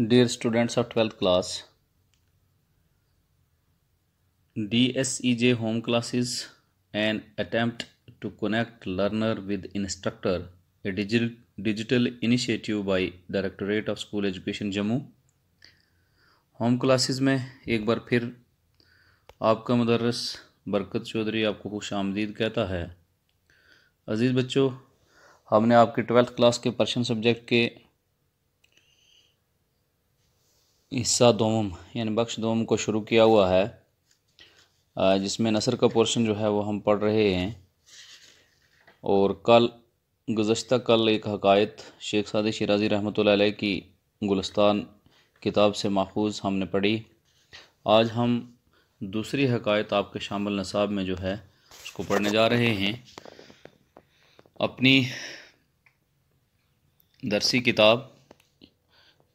dear students of twelfth class D S E J home classes and attempt to connect learner with instructor a digital initiative by directorate of school education Jammu home classes में एक बार फिर आपका mothers बरकत चौधरी आपको खुश आमदीद कहता है अजीज़ बच्चों हमने आपके ट्वेल्थ क्लास के पर्शन सब्जेक्ट के हिस्सा दोम यानी बख्श दोम को शुरू किया हुआ है जिसमें नसर का पोर्शन जो है वो हम पढ़ रहे हैं और कल गुज्त कल एक हकायत शेख साद शराजी रहमत की गुलस्तान किताब से माखूज हमने पढ़ी आज हम दूसरी हकायत आपके शामिल नसाब में जो है उसको पढ़ने जा रहे हैं अपनी दरसी किताब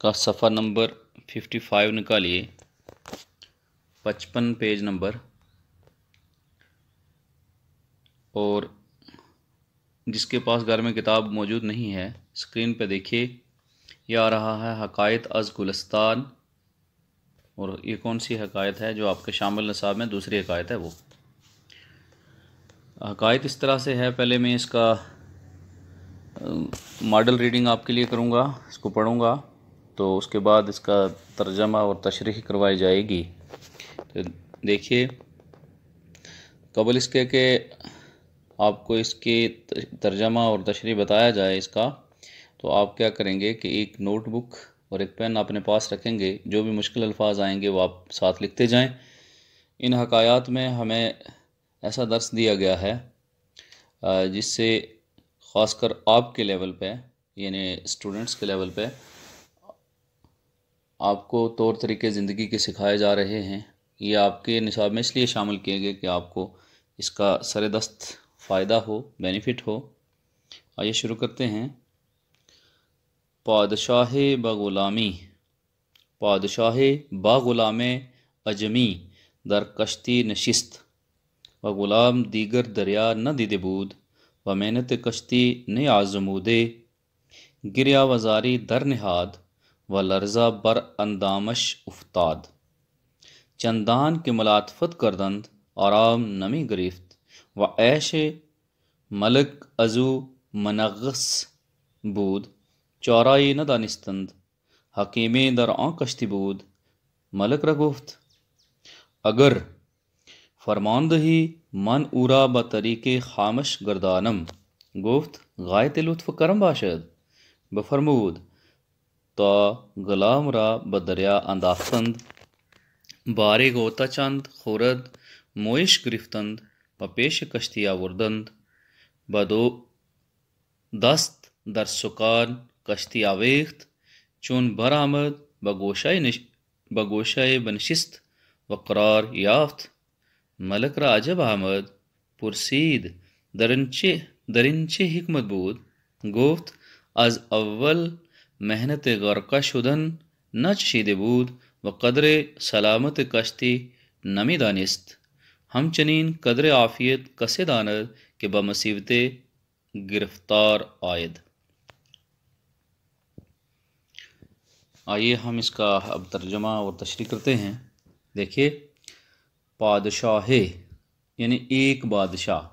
का सफ़ा नंबर फिफ्टी फाइव निकालिए पचपन पेज नंबर और जिसके पास घर में किताब मौजूद नहीं है स्क्रीन पे देखिए ये आ रहा है हकायत अज गुलस्तान और ये कौन सी हकायत है जो आपके शामिल नसाब में दूसरी हकायत है वो हकायत इस तरह से है पहले मैं इसका मॉडल रीडिंग आपके लिए करूँगा इसको पढ़ूँगा तो उसके बाद इसका तर्जमा और तशरी करवाई जाएगी तो देखिए कबल इसके के आपको इसके तर्जमा और तशरी बताया जाए इसका तो आप क्या करेंगे कि एक नोटबुक और एक पेन अपने पास रखेंगे जो भी मुश्किल अल्फाज आएंगे वो आप साथ लिखते जाएं इन हकायात में हमें ऐसा दर्स दिया गया है जिससे ख़ासकर आपके लेवल पे यानी स्टूडेंट्स के लेवल पे आपको तौर तरीके ज़िंदगी के सिखाए जा रहे हैं ये आपके निसाब में इसलिए शामिल किए गए कि आपको इसका सरदस्त फ़ायदा हो बेनिफिट हो आइए शुरू करते हैं पादशाह बगुलामी पादशाह बाग़ुलाम अजमी दर कश्ती नशिस्त व गुलाम दीगर दरिया न दिदे बूद व मेहनत कश्ती न आजमूदे गिरया वजारी दर नहाद व लर्जा बर अंदामश उफ्ताद चंदान के मलातफत करदंद आराम नमी गरीफ्त व ऐश मलक अजू मनगस बूद चौराई न दानिस्तंद हकीमे दर आ कश्ती बूद मलक रगुफ्त अगर फरमानदही मन उरा ब तरीके खामश गर्दानम गुफ्त गायत लुत्फ करम बाशद बफरमूद तो गुलाम रा बदरिया आंदाखंद बारे गोता चंद खुरद मोइश गिरफ्तंद पपेश कश्तिया वर्दंद बदो दस्त दर सुकान कश्ती आवेख्त चुन बरामद बगोशाए बगोशाए बनशिस्त वक़रार याफ्त मलक राजब आमद पुरसीद दरिनचे दरिनचे हमत بود گفت از मेहनत गौरकश उदन नच शीद बूद व कदर सलामत कश्ती नमी दानिस्त चनीन कदर आफियत कसे दानद के बमसीबते गिरफ्तार आयद आइए हम इसका अब तर्जमा और तशरी करते हैं देखिए पादशाह यानी एक बादशाह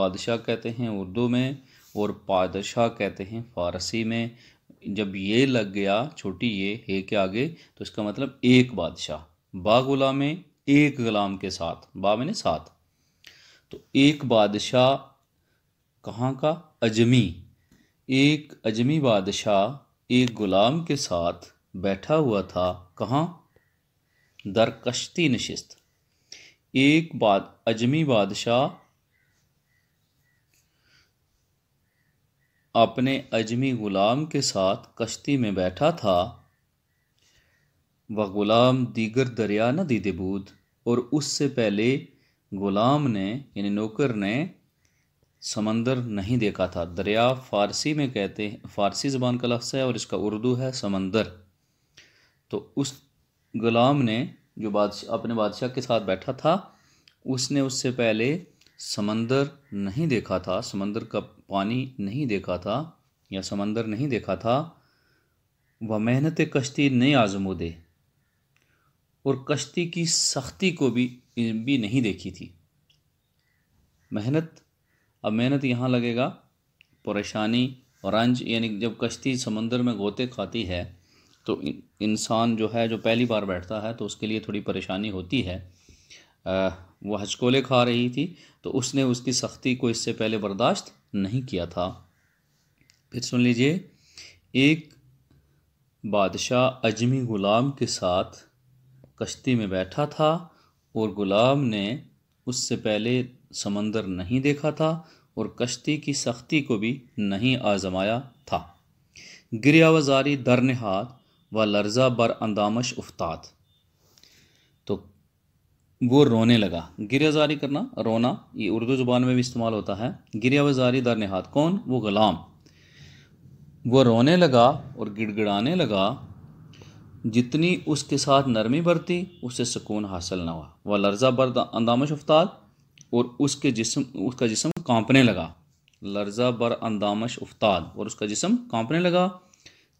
बादशाह कहते हैं उर्दू में और पादशाह कहते हैं फ़ारसी में जब ये लग गया छोटी ये हे के आगे तो इसका मतलब एक बादशाह बा गुलाम एक गुलाम के साथ बा मैंने साथ तो एक बादशाह कहाँ का अजमी एक अजमी बादशाह एक गुलाम के साथ बैठा हुआ था कहाँ दरकश्ती नशिस्त एक बाद अजमी बादशाह अपने अजमी ग़ुलाम के साथ कश्ती में बैठा था वह ग़ुलाम दीगर दरिया न दे बूद और उससे पहले ग़ुलाम ने यानी नौकर ने समंदर नहीं देखा था दरिया फ़ारसी में कहते हैं फ़ारसी ज़बान का लफ्ज़ है और इसका उर्दू है समंदर तो उस ग़ुलाम ने जो बादशाह अपने बादशाह के साथ बैठा था उसने उससे पहले समंदर नहीं देखा था समंदर का पानी नहीं देखा था या समंदर नहीं देखा था वह मेहनत कश्ती नहीं आजमो दे और कश्ती की सख्ती को भी भी नहीं देखी थी मेहनत अब मेहनत यहाँ लगेगा परेशानी और रंज यानी जब कश्ती समंदर में गोते खाती है तो इंसान जो है जो पहली बार बैठता है तो उसके लिए थोड़ी परेशानी होती है वह हचकोले खा रही थी तो उसने उसकी सख्ती को इससे पहले बर्दाश्त नहीं किया था फिर सुन लीजिए एक बादशाह अजमी ग़ुलाम के साथ कश्ती में बैठा था और ग़ुलाम ने उससे पहले समंदर नहीं देखा था और कश्ती की सख्ती को भी नहीं आजमाया था गिरियावजारी दरनहाद व लर्जा बर अंदामश उफ्ताद वो रोने लगा गिरजारी करना रोना ये उर्दू ज़ुबान में भी इस्तेमाल होता है गिरजारी दर नहात कौन वो ग़ुलाम वो रोने लगा और गिड़गिड़ाने लगा जितनी उसके साथ नरमी बरती उससे सुकून हासिल ना हुआ वह लर्जा बर्द अंदाम उफ्ताद और उसके जिसम उसका जिसम कांपने लगा लर्जा बर अंदामश उफ्ताद और उसका जिसम कांपने लगा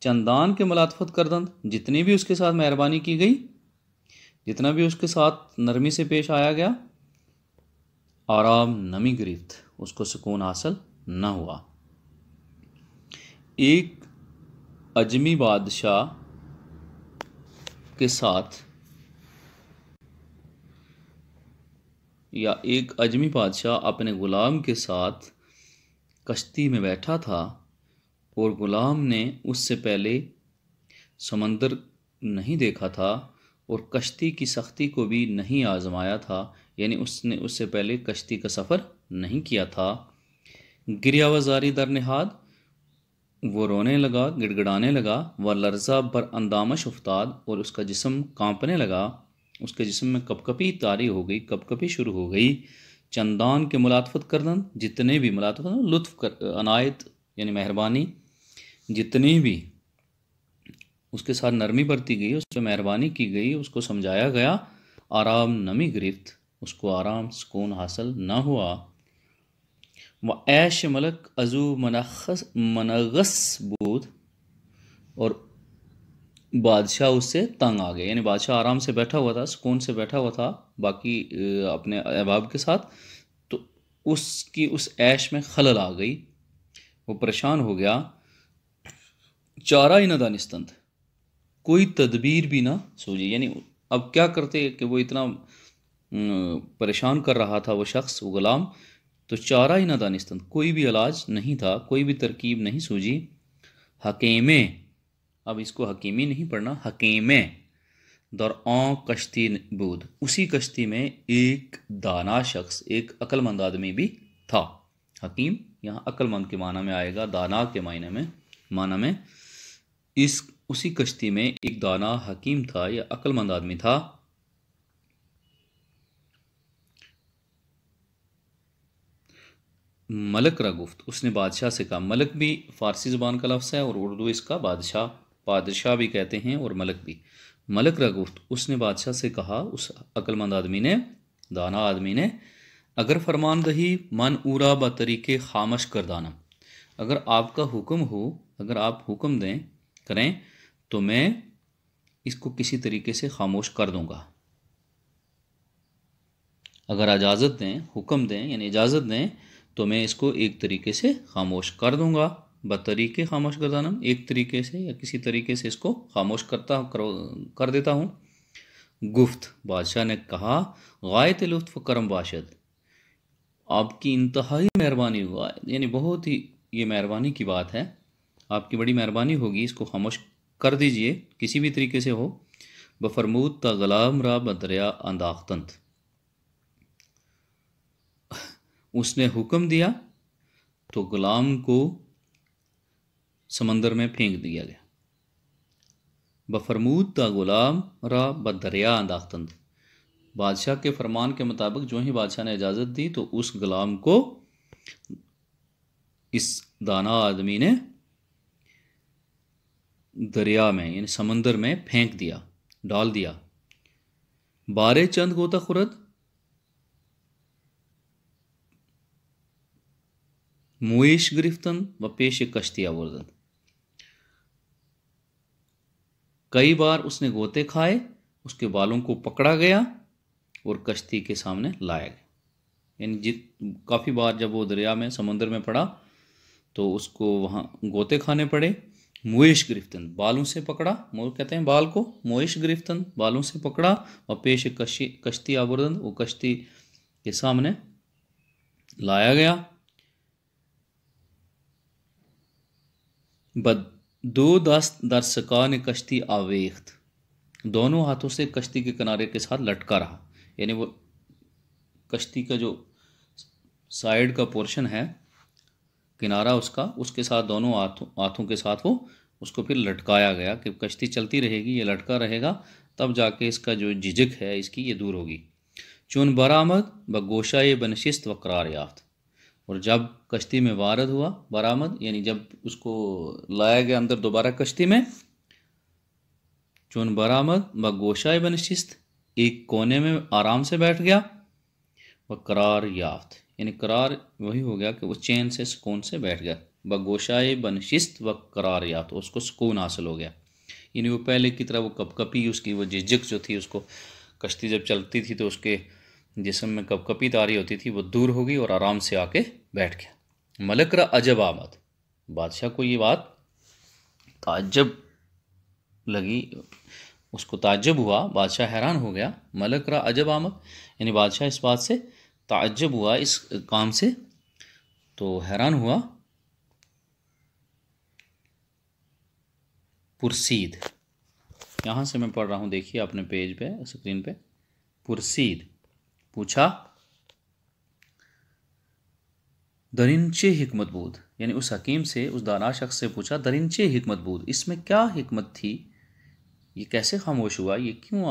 चंदान के मलातफत करदंद जितनी भी उसके साथ मेहरबानी की गई जितना भी उसके साथ नरमी से पेश आया गया आराम नमी गिरफ्त उसको सुकून हासिल न हुआ एक अजमी बादशाह के साथ या एक अजमी बादशाह अपने ग़ुलाम के साथ कश्ती में बैठा था और ग़ुलाम ने उससे पहले समंदर नहीं देखा था और कश्ती की सख्ती को भी नहीं आजमाया था यानी उसने उससे पहले कश्ती का सफ़र नहीं किया था गिरियावजारी दर नहाद वो रोने लगा गिड़गड़ाने लगा व लर्जा पर अंदामश उफ्ताद और उसका जिसम कांपने लगा उसके जिसम में कपकपी तारी हो गई कपकपी शुरू हो गई चंदान के मुलातफत करदन जितने भी मुलातफत लुत्फ कर अनायत यानी मेहरबानी जितने भी उसके साथ नरमी बरती गई उस पर मेहरबानी की गई उसको समझाया गया आराम नमी गिरफ्त उसको आराम सुकून हासिल ना हुआ व ऐश मलक अजू मनखस मनगस बूद और बादशाह उससे तंग आ गए यानी बादशाह आराम से बैठा हुआ था सुकून से बैठा हुआ था बाकी अपने अहबाब के साथ तो उसकी उस ऐश में खलल आ गई वो परेशान हो गया चारा ही न दानिस्तंत कोई तदबीर भी ना सूझी यानी अब क्या करते कि वो इतना परेशान कर रहा था वो शख्स वो ग़ुलाम तो चारा ही ना दानिस्तन कोई भी इलाज नहीं था कोई भी तरकीब नहीं सूझी हकीमे अब इसको हकीमी नहीं पढ़ना हकीमे दर औ कश्ती बूद उसी कश्ती में एक दाना शख्स एक अक्लमंद आदमी भी था हकीम यहाँ अक्लमंद के माना में आएगा दाना के मायने में माना में इस उसी कश्ती में एक दाना हकीम था या अक्लमंद आदमी था मलक रगुफ्त उसने बादशाह से कहा मलक भी फारसी ज़बान का लफ्स है और उर्दू इसका बादशाह बादशाह भी कहते हैं और मलक भी मलक रगुफ्त उसने बादशाह से कहा उस अक्लमंद आदमी ने दाना आदमी ने अगर फरमान रही मन उरा ब तरीके खामश कर दाना अगर आपका हुक्म हो अगर आप हुक्म दें करें तो मैं इसको किसी तरीके से खामोश कर दूंगा अगर इजाज़त दें हुक्म दें यानी इजाज़त दें तो मैं इसको एक तरीके से खामोश कर दूंगा बतरीके खामोश कर दाना एक तरीके से या किसी तरीके से इसको खामोश करता कर, कर देता हूँ गुफ्त बादशाह ने कहा गायत लुत्फ करम बाशद आपकी इंतहाई मेहरबानी हुआ यानी बहुत ही ये मेहरबानी की बात है आपकी बड़ी मेहरबानी होगी इसको खामोश कर दीजिए किसी भी तरीके से हो बफरमूद त गुलाम रा बदरिया अंदाखतंत उसने हुक्म दिया तो गुलाम को समंदर में फेंक दिया गया बफरमूद त गुलाम रा बदरिया अंदाखतंत बादशाह के फरमान के मुताबिक जो ही बादशाह ने इजाज़त दी तो उस गुलाम को इस दाना आदमी ने दरिया में यानी समंदर में फेंक दिया डाल दिया बारह चंद गोता खुरद मुइश गिरफ्तन व पेश कश्तिया वर्दन कई बार उसने गोते खाए उसके बालों को पकड़ा गया और कश्ती के सामने लाया गया यानी जित काफ़ी बार जब वो दरिया में समंदर में पड़ा तो उसको वहाँ गोते खाने पड़े मोयश गिरफ्तन बालों से पकड़ा मोर कहते हैं बाल को मोयश गिरफ्तन बालों से पकड़ा और पेश कश्ती कश्ती आवर्दन वो कश्ती के सामने लाया गया बद दो दस दर्शका ने कश्ती आवेख्त दोनों हाथों से कश्ती के किनारे के साथ लटका रहा यानी वो कश्ती का जो साइड का पोर्शन है किनारा उसका उसके साथ दोनों हाथों हाथों के साथ वो उसको फिर लटकाया गया कि कश्ती चलती रहेगी ये लटका रहेगा तब जाके इसका जो झिझक है इसकी ये दूर होगी चुन बरामद ब गोशा बनशिस्त व करार याफ्त और जब कश्ती में वारद हुआ बरामद यानी जब उसको लाया गया अंदर दोबारा कश्ती में चुन बरामद व गोशा बनशिस्त एक कोने में आराम से बैठ गया व करार याफ्त यानी करार वही हो गया कि वो चैन से सुकून से बैठ गया ब गोशाए बनशिस्त व करार या तो उसको सुकून हासिल हो गया यानी वो पहले की तरह वो कपकपी उसकी वो झिझक जो थी उसको कश्ती जब चलती थी तो उसके जिसम में कपकपी तारी होती थी वो दूर हो गई और आराम से आके बैठ गया मलक रहा अजब आमद बादशाह को ये बात ताजब लगी उसको ताजब हुआ बादशाह हैरान हो गया मलक रहा अजब आमद यानी बादशाह इस बात से ताज्जब हुआ इस काम से तो हैरान हुआ पुरसीद यहाँ से मैं पढ़ रहा हूँ देखिए अपने पेज पे स्क्रीन पे पुरसीद पूछा दरिंचे हिकमत बूद यानी उस हकीम से उस दाना शख्स से पूछा दरिंचे हिकमत बूद इसमें क्या हिकमत थी ये कैसे खामोश हुआ ये क्यों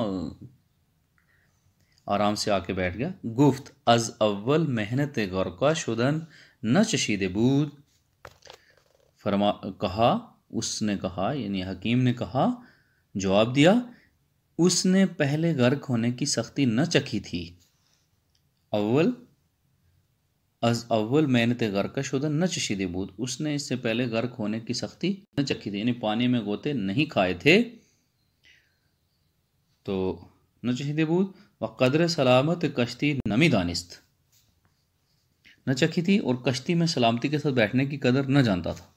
आराम से आके बैठ गया गुफ्त अज अव्वल मेहनत गौरका शुदन न चशीद बूद फरमा कहा उसने कहा यानी हकीम ने कहा जवाब दिया उसने पहले गर्क होने की सख्ती न चखी थी अव्वल अज अव्वल मेहनत गर्क शुदा न चशीदे बूद उसने इससे पहले गर्क होने की सख्ती न चखी थी यानी पानी में गोते नहीं खाए थे तो न चशीदे बूद व कदर सलामत कश्ती नमी दानिस्त न चखी थी और कश्ती में सलामती के साथ बैठने की कदर न जानता था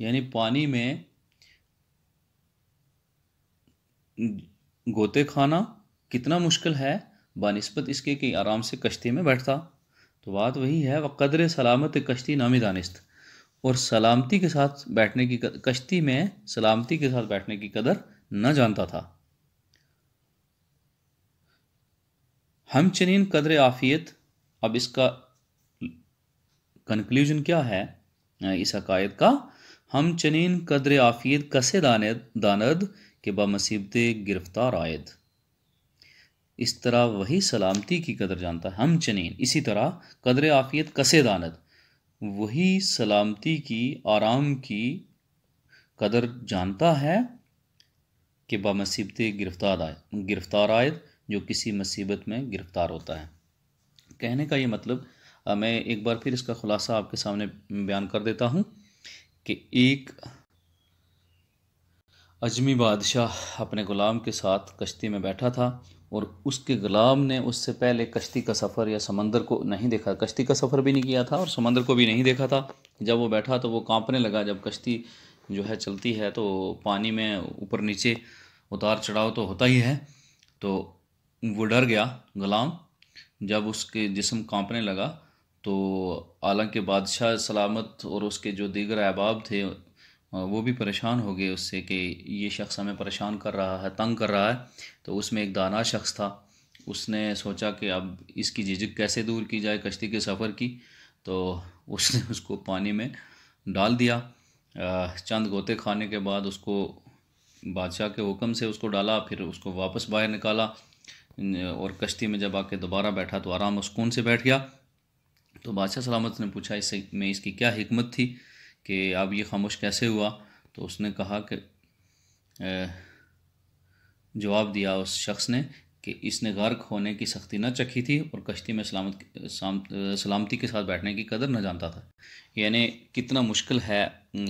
यानी पानी में गोते खाना कितना मुश्किल है बनस्बत इसके कि आराम से कश्ती में बैठता तो बात वही है वह कदर सलामत कश्ती नामी दानिस्त और सलामती के साथ बैठने की कश्ती में सलामती के साथ बैठने की कदर न जानता था हम चनिन कदर आफ़ियत अब इसका कंक्लूजन क्या है इस अकायद का हम चनिन कदर आफ़ियत कसे दान दानद के बामसीबत गिरफ्तार आयद इस तरह वही सलामती की कदर जानता है हम चनिन इसी तरह कदर आफ़ियत कसे दानद वही सलामती की आराम की कदर जानता है कि बामसीबत गिरफ्तार आयद गिरफ्तार आयद जो किसी मुसीबत में गिरफ़्तार होता है कहने का ये मतलब मैं एक बार फिर इसका ख़ुलासा आपके सामने बयान कर देता हूँ कि एक अजमी बादशाह अपने ग़ुलाम के साथ कश्ती में बैठा था और उसके ग़ुलाम ने उससे पहले कश्ती का सफ़र या समंदर को नहीं देखा कश्ती का सफ़र भी नहीं किया था और समंदर को भी नहीं देखा था जब वो बैठा तो वो कांपने लगा जब कश्ती जो है चलती है तो पानी में ऊपर नीचे उतार चढ़ाव तो होता ही है तो वो डर गया गुलाम जब उसके जिसम कांपने लगा तो हालांकि बादशाह सलामत और उसके जो दीगर अहबाब थे वो भी परेशान हो गए उससे कि ये शख्स हमें परेशान कर रहा है तंग कर रहा है तो उसमें एक दाना शख्स था उसने सोचा कि अब इसकी झिझक कैसे दूर की जाए कश्ती के सफ़र की तो उसने उसको पानी में डाल दिया चंद गोते खाने के बाद उसको बादशाह के हुक्म से उसको डाला फिर उसको वापस बाहर निकाला और कश्ती में जब आके दोबारा बैठा तो आराम सुकून से बैठ गया तो बादशाह सलामत ने पूछा इस में इसकी क्या हमत थी कि अब ये खामोश कैसे हुआ तो उसने कहा कि जवाब दिया उस शख्स ने कि इसने गर्क होने की सख्ती न चखी थी और कश्ती में सलामत सलामती के साथ बैठने की कदर न जानता था यानी कितना मुश्किल है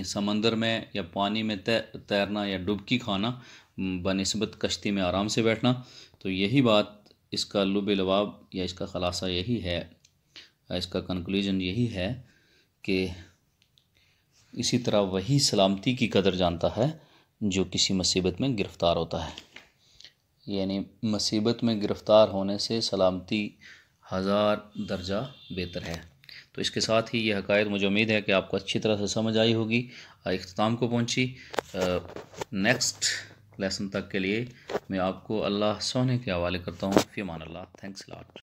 समंदर में या पानी में तैरना या डुबकी खाना बनस्बत कश्ती में आराम से बैठना तो यही बात इसका लुब लवाब या इसका ख़लासा यही है इसका कंक्लूजन यही है कि इसी तरह वही सलामती की कदर जानता है जो किसी मुसीबत में गिरफ़्तार होता है यानी मुसीबत में गिरफ़्तार होने से सलामती हज़ार दर्जा बेहतर है तो इसके साथ ही ये हकायत मुझे उम्मीद है कि आपको अच्छी तरह से समझ आई होगी अख्ताम को पहुँची नेक्स्ट लेसन तक के लिए मैं आपको अल्लाह सोने के हवाले करता हूँ फीमान अल्लाह थैंक्स लॉट